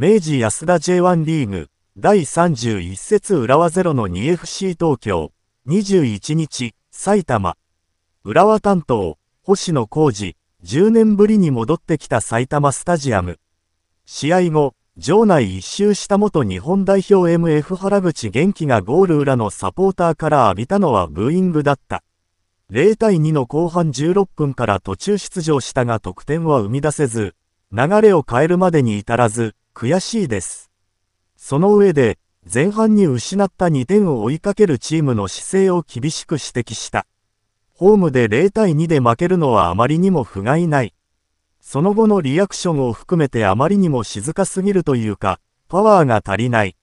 明治安田 J1 リーグ第31節浦和ゼロの 2FC 東京21日埼玉浦和担当星野浩二10年ぶりに戻ってきた埼玉スタジアム試合後場内一周した元日本代表 MF 原口元気がゴール裏のサポーターから浴びたのはブーイングだった0対2の後半16分から途中出場したが得点は生み出せず流れを変えるまでに至らず悔しいです。その上で、前半に失った2点を追いかけるチームの姿勢を厳しく指摘した。ホームで0対2で負けるのはあまりにも不甲斐ない。その後のリアクションを含めてあまりにも静かすぎるというか、パワーが足りない。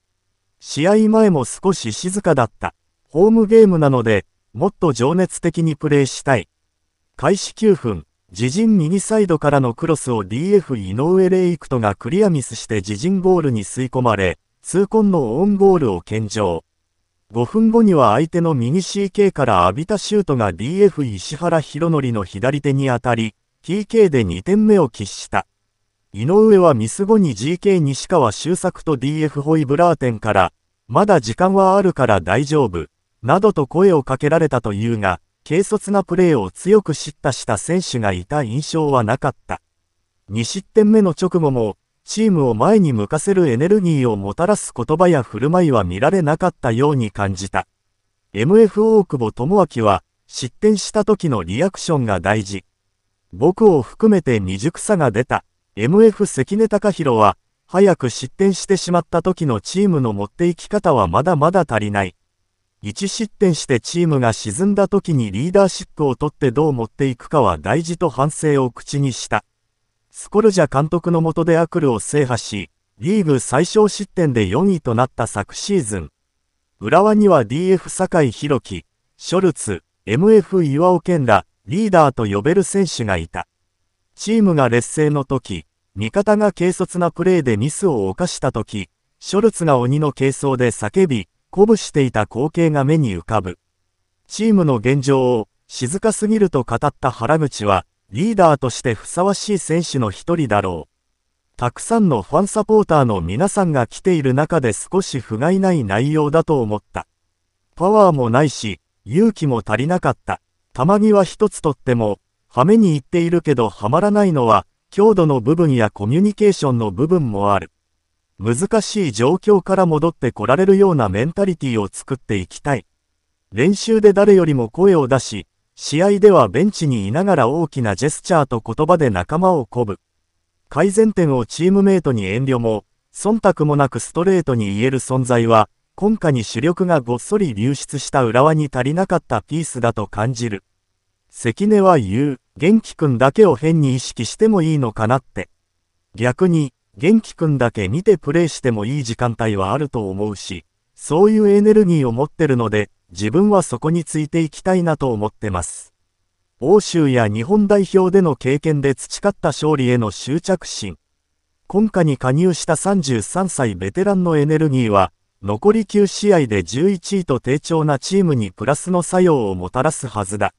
試合前も少し静かだった。ホームゲームなので、もっと情熱的にプレーしたい。開始9分、自陣右サイドからのクロスを DF 井上レイクトがクリアミスして自陣ゴールに吸い込まれ、痛恨のオンゴールを献上。5分後には相手の右 CK から浴びたシュートが DF 石原博則の左手に当たり、PK で2点目を喫した。井上はミス後に GK 西川周作と DF ホイブラーテンから、まだ時間はあるから大丈夫、などと声をかけられたというが、軽率なプレーを強く叱咤した選手がいた印象はなかった。2失点目の直後も、チームを前に向かせるエネルギーをもたらす言葉や振る舞いは見られなかったように感じた。m f 大久保智明は、失点した時のリアクションが大事。僕を含めて未熟さが出た。MF 関根隆弘は、早く失点してしまった時のチームの持っていき方はまだまだ足りない。1失点してチームが沈んだ時にリーダーシップを取ってどう持っていくかは大事と反省を口にした。スコルジャ監督の下でアクルを制覇し、リーグ最小失点で4位となった昨シーズン。浦和には DF 坂井宏樹、ショルツ、MF 岩尾健ら、リーダーと呼べる選手がいた。チームが劣勢の時、味方が軽率なプレーでミスを犯した時、ショルツが鬼の軽装で叫び、鼓舞していた光景が目に浮かぶ。チームの現状を静かすぎると語った原口は、リーダーとしてふさわしい選手の一人だろう。たくさんのファンサポーターの皆さんが来ている中で少し不甲斐ない内容だと思った。パワーもないし、勇気も足りなかった。玉際一つとっても、はめに行っているけどはまらないのは、強度の部分やコミュニケーションの部分もある。難しい状況から戻ってこられるようなメンタリティを作っていきたい。練習で誰よりも声を出し、試合ではベンチにいながら大きなジェスチャーと言葉で仲間を鼓舞。改善点をチームメイトに遠慮も、忖度もなくストレートに言える存在は、今夏に主力がごっそり流出した浦和に足りなかったピースだと感じる。関根は言う、元気くんだけを変に意識してもいいのかなって。逆に、元気くんだけ見てプレイしてもいい時間帯はあると思うし、そういうエネルギーを持ってるので、自分はそこについていきたいなと思ってます。欧州や日本代表での経験で培った勝利への執着心。今夏に加入した33歳ベテランのエネルギーは、残り9試合で11位と低調なチームにプラスの作用をもたらすはずだ。